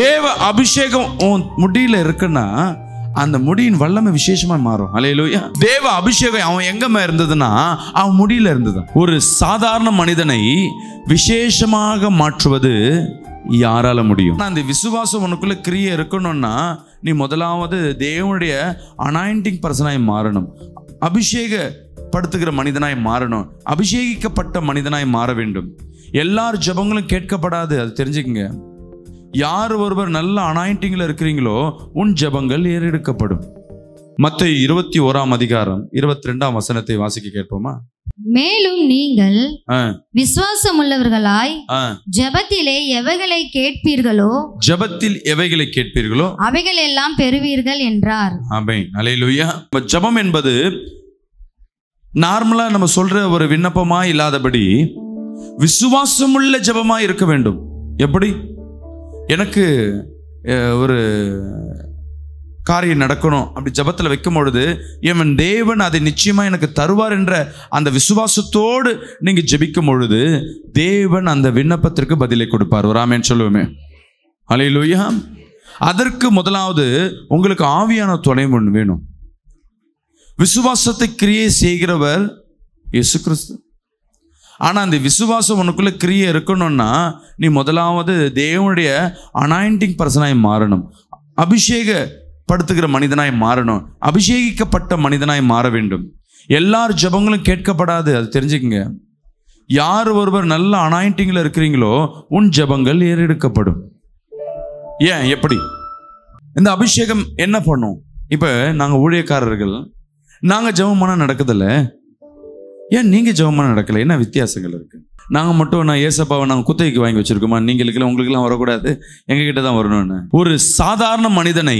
தேவ அபிஷேகம் உன் முடியில இருக்குன்னா அந்த முடியின் வல்லமை விசேஷமா மாறும் அலையிலோயா தேவ அபிஷேகம் அவன் எங்க இருந்ததுன்னா அவன் முடியில இருந்தது ஒரு சாதாரண மனிதனை விசேஷமாக மாற்றுவது யாரால முடியும் அந்த விசுவாசம் உனக்குள்ள கிரியை இருக்கணும்னா நீ முதலாவது தேவனுடைய அனாயிண்டிங் பர்சனாய் மாறணும் அபிஷேகப்படுத்துகிற மனிதனாய் மாறணும் அபிஷேகிக்கப்பட்ட மனிதனாய் மாற வேண்டும் எல்லார் ஜபங்களும் கேட்கப்படாது அது தெரிஞ்சுக்கங்க யார் ஒருவர் நல்ல அனாயிண்டிங்கில் இருக்கிறீங்களோ உன் ஜபங்கள் ஏறெடுக்கப்படும் மற்ற இருபத்தி ஓராம் அதிகாரம் இருபத்தி ரெண்டாம் வசனத்தை வாசிக்க கேட்போமா மேலும் நீங்கள் விசுவாசம் உள்ளவர்களாய் ஜபத்திலே எவைகளை கேட்பீர்களோ ஜபத்தில் எவைகளை கேட்பீர்களோ அவைகள் எல்லாம் பெறுவீர்கள் என்றார் அவை அலையிலுயா ஜபம் என்பது நார்மலா நம்ம சொல்ற ஒரு விண்ணப்பமா இல்லாதபடி விசுவாசமுள்ள ஜபமா இருக்க வேண்டும் எப்படி எனக்கு ஒரு காரியம் நடக்கணும் அப்படி ஜபத்தில் வைக்கும் பொழுது இவன் தேவன் அதை நிச்சயமாக எனக்கு தருவார் என்ற அந்த விசுவாசத்தோடு நீங்கள் ஜபிக்கும் பொழுது தேவன் அந்த விண்ணப்பத்திற்கு பதிலை கொடுப்பார் ஒரு ஆமேன்னு சொல்லுவோமே அலையிலோயா அதற்கு முதலாவது உங்களுக்கு ஆவியான துணை ஒன்று வேணும் விசுவாசத்தை கிரியை செய்கிறவர் இயேசு கிறிஸ்து ஆனால் அந்த விசுவாசம் உனக்குள்ளே கிரியை இருக்கணும்னா நீ முதலாவது தேவனுடைய அனாயிண்டிங் பர்சனாய் மாறணும் அபிஷேகப்படுத்துகிற மனிதனாய் மாறணும் அபிஷேகிக்கப்பட்ட மனிதனாய் மாற வேண்டும் எல்லார் ஜபங்களும் கேட்கப்படாது அது தெரிஞ்சுக்கங்க யார் ஒருவர் நல்ல அனாயிண்டிங்கில் இருக்கிறீங்களோ உன் ஜபங்கள் ஏறெடுக்கப்படும் ஏன் எப்படி இந்த அபிஷேகம் என்ன பண்ணும் இப்போ நாங்கள் ஊழியக்காரர்கள் நாங்கள் ஜபம் பண்ண நடக்குதில்லை ஏன் நீங்கள் ஜெபமாக நடக்கலை என்ன வித்தியாசங்கள் இருக்குது நாங்கள் மட்டும் நான் ஏசப்பாவை நாங்கள் குத்தகைக்கு வாங்கி வச்சுருக்கோமா நீங்களுக்குலாம் உங்களுக்குலாம் வரக்கூடாது எங்ககிட்ட தான் வரணும்னு ஒரு சாதாரண மனிதனை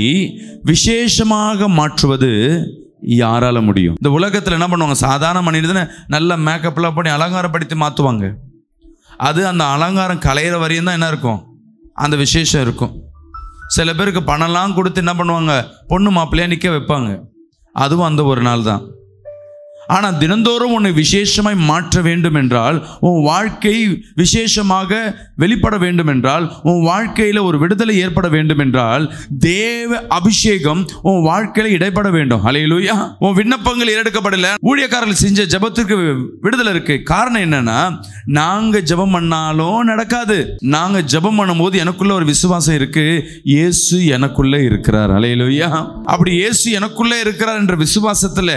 விசேஷமாக மாற்றுவது யாரால முடியும் இந்த உலகத்தில் என்ன பண்ணுவாங்க சாதாரண மனிதனை நல்ல மேக்கப்லாம் பண்ணி அலங்காரப்படுத்தி மாற்றுவாங்க அது அந்த அலங்காரம் கலையிற வரையும் தான் என்ன இருக்கும் அந்த விசேஷம் இருக்கும் சில பேருக்கு பணம்லாம் கொடுத்து என்ன பண்ணுவாங்க பொண்ணு மாப்பிள்ளையாக நிற்க வைப்பாங்க அதுவும் அந்த ஒரு நாள் தான் ஆனால் தினந்தோறும் உன்னை விசேஷமாய் மாற்ற வேண்டும் என்றால் உன் வாழ்க்கை விசேஷமாக வெளிப்பட வேண்டும் என்றால் உன் வாழ்க்கையில் ஒரு விடுதலை ஏற்பட வேண்டும் என்றால் தேவ அபிஷேகம் உன் வாழ்க்கையில் இடைப்பட வேண்டும் அலையிலூயா உன் விண்ணப்பங்கள் ஏறெடுக்கப்படலை ஊழியக்காரர்கள் செஞ்ச ஜபத்திற்கு விடுதலை இருக்கு காரணம் என்னன்னா நாங்கள் ஜபம் பண்ணாலும் நடக்காது நாங்கள் ஜபம் பண்ணும்போது எனக்குள்ள ஒரு விசுவாசம் இருக்கு இயேசு எனக்குள்ளே இருக்கிறார் அலையிலூயா அப்படி இயேசு எனக்குள்ளே இருக்கிறார் என்ற விசுவாசத்தில்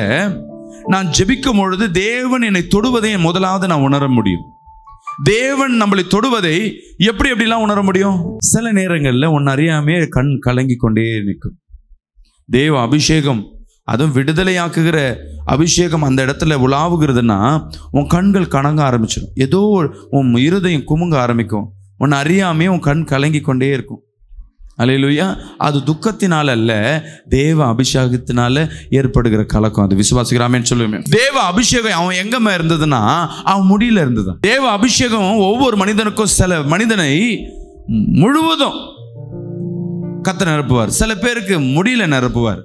நான் ஜெபிக்கும் பொழுது தேவன் என்னை தொடுவதை முதலாவது நான் உணர முடியும் தேவன் நம்மளை தொடுவதை எப்படி எப்படிலாம் உணர முடியும் சில நேரங்களில் ஒன்று அறியாமே கண் கலங்கி கொண்டே நிற்கும் தேவ அபிஷேகம் அதுவும் விடுதலையாக்குகிற அபிஷேகம் அந்த இடத்துல உலாவுகிறதுனா உன் கண்கள் கணங்க ஆரம்பிச்சிடும் ஏதோ உன் இருதயம் குமுங்க ஆரம்பிக்கும் உன் அறியாமே உன் கண் கலங்கி கொண்டே இருக்கும் அலையிலுயா அது துக்கத்தினால் அல்ல தேவ அபிஷேகத்தினால ஏற்படுகிற கலக்கம் அது விசுவாசிக்கிறாமேன்னு சொல்லுவேன் தேவ அபிஷேகம் அவன் எங்கம்மா இருந்ததுன்னா அவன் முடியல இருந்தது தேவ அபிஷேகம் ஒவ்வொரு மனிதனுக்கும் சில மனிதனை முழுவதும் கத்த நிரப்புவார் சில பேருக்கு முடியல நிரப்புவார்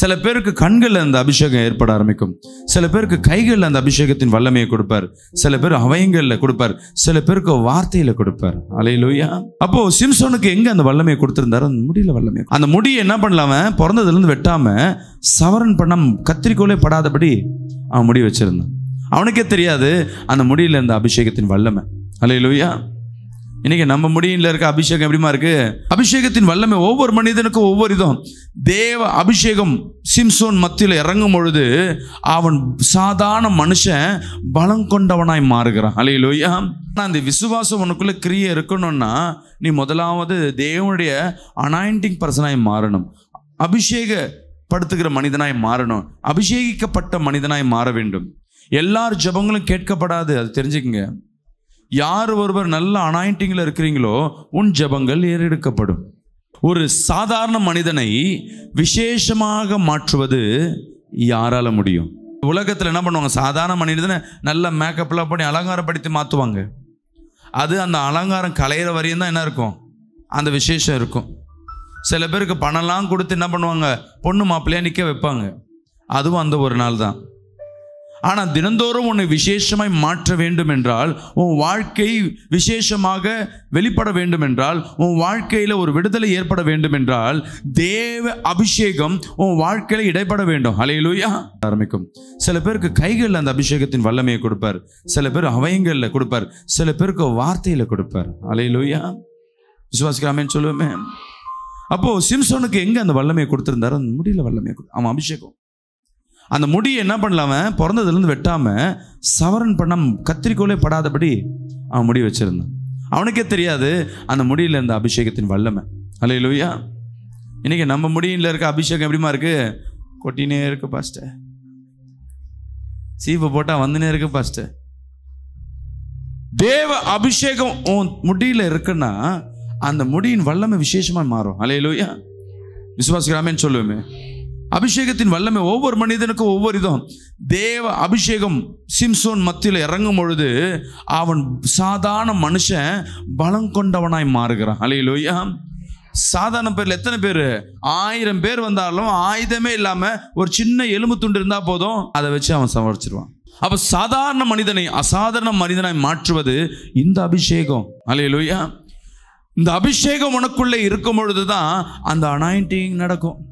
சில பேருக்கு கண்களில் அந்த அபிஷேகம் ஏற்பட ஆரம்பிக்கும் சில பேருக்கு கைகளில் அந்த அபிஷேகத்தின் வல்லமையை கொடுப்பார் சில பேர் அவயங்களில் கொடுப்பார் சில பேருக்கு வார்த்தையில் கொடுப்பார் அலையிலோயா அப்போ சிம்சோனுக்கு எங்க அந்த வல்லமையை கொடுத்திருந்தாரு அந்த முடியல வல்லமை அந்த முடியை என்ன பண்ணலாம பிறந்ததுலேருந்து வெட்டாம சவரன் பண்ணம் கத்திரிக்கோலே படாதபடி அவன் முடி வச்சிருந்தான் அவனுக்கே தெரியாது அந்த முடியில் இருந்த அபிஷேகத்தின் வல்லமை அலையிலோயா இன்றைக்கி நம்ம முடியல இருக்க அபிஷேகம் எப்படிமா இருக்கு அபிஷேகத்தின் வல்லமை ஒவ்வொரு மனிதனுக்கும் ஒவ்வொரு இதும் தேவ அபிஷேகம் சிம்சோன் மத்தியில் இறங்கும் பொழுது அவன் சாதாரண மனுஷன் பலம் கொண்டவனாய் மாறுகிறான் அலையில் ஆனால் அந்த விசுவாசம் உனக்குள்ளே கிரியை இருக்கணும்னா நீ முதலாவது தேவனுடைய அனாயிண்டிங் பர்சனாய் மாறணும் அபிஷேக படுத்துகிற மனிதனாய் மாறணும் அபிஷேகிக்கப்பட்ட மனிதனாய் மாற வேண்டும் எல்லார் ஜபங்களும் கேட்கப்படாது அது தெரிஞ்சுக்கங்க யார் ஒருவர் நல்ல அனாயிண்டிங்கில் இருக்கிறீங்களோ உன் ஜபங்கள் ஏறெடுக்கப்படும் ஒரு சாதாரண மனிதனை விசேஷமாக மாற்றுவது யாரால முடியும் உலகத்தில் என்ன பண்ணுவாங்க சாதாரண மனிதனை நல்ல மேக்கப்லாம் பண்ணி அலங்காரப்படுத்தி மாற்றுவாங்க அது அந்த அலங்காரம் கலையிற வரையும் தான் என்ன இருக்கும் அந்த விசேஷம் இருக்கும் சில பேருக்கு பணம்லாம் கொடுத்து என்ன பண்ணுவாங்க பொண்ணு மாப்பிள்ளையாக நிற்க வைப்பாங்க அதுவும் அந்த ஒரு நாள் தான் ஆனால் தினந்தோறும் உன்னை விசேஷமாய் மாற்ற வேண்டும் என்றால் உன் வாழ்க்கை விசேஷமாக வெளிப்பட வேண்டும் என்றால் உன் வாழ்க்கையில் ஒரு விடுதலை ஏற்பட வேண்டும் என்றால் தேவ அபிஷேகம் உன் வாழ்க்கையில் இடைப்பட வேண்டும் அலையிலூயா ஆரம்பிக்கும் சில பேருக்கு கைகளில் அந்த அபிஷேகத்தின் வல்லமையை கொடுப்பார் சில பேர் அவயங்களில் கொடுப்பார் சில பேருக்கு வார்த்தையில் கொடுப்பார் அலையிலூயா விசுவாசிக்கிறாமேன்னு சொல்லுவேன் அப்போது சிம்சோனுக்கு எங்கே அந்த வல்லமையை கொடுத்துருந்தாரோ அந்த முடியல வல்லமையை அவன் அபிஷேகம் அந்த முடியை என்ன பண்ணலாம பிறந்ததுலேருந்து வெட்டாமல் சவரன் பண்ணம் கத்திரிக்கோளே படாதபடி அவன் முடி வச்சிருந்தான் அவனுக்கே தெரியாது அந்த முடியில் இருந்த அபிஷேகத்தின் வல்லமை அல்ல லூயா இன்னைக்கு நம்ம முடியில் இருக்க அபிஷேகம் எப்படிமா இருக்குது கொட்டினே இருக்கு பாஸ்ட சீப்பு போட்டால் வந்துனே இருக்கு பாஸ்ட தேவ அபிஷேகம் உன் முடியில் இருக்குன்னா அந்த முடியின் வல்லமை விசேஷமாக மாறும் அலையிலூயா விசுவாசிக்கிறாமேன்னு சொல்லுவேன் அபிஷேகத்தின் வல்லமை ஒவ்வொரு மனிதனுக்கும் ஒவ்வொரு இதும் தேவ அபிஷேகம் சிம்சோன் மத்தியில் இறங்கும் பொழுது அவன் சாதாரண மனுஷன் பலம் கொண்டவனாய் மாறுகிறான் அலையில் சாதாரண பேரில் எத்தனை பேர் ஆயிரம் பேர் வந்தாலும் ஆயுதமே இல்லாமல் ஒரு சின்ன எலும்பு துண்டு இருந்தால் போதும் அதை வச்சு அவன் சமாளிச்சிருவான் அப்போ சாதாரண மனிதனை அசாதாரண மனிதனாய் மாற்றுவது இந்த அபிஷேகம் அலையிலோயா இந்த அபிஷேகம் உனக்குள்ளே இருக்கும் பொழுது தான் அந்த அனாயிண்டிங் நடக்கும்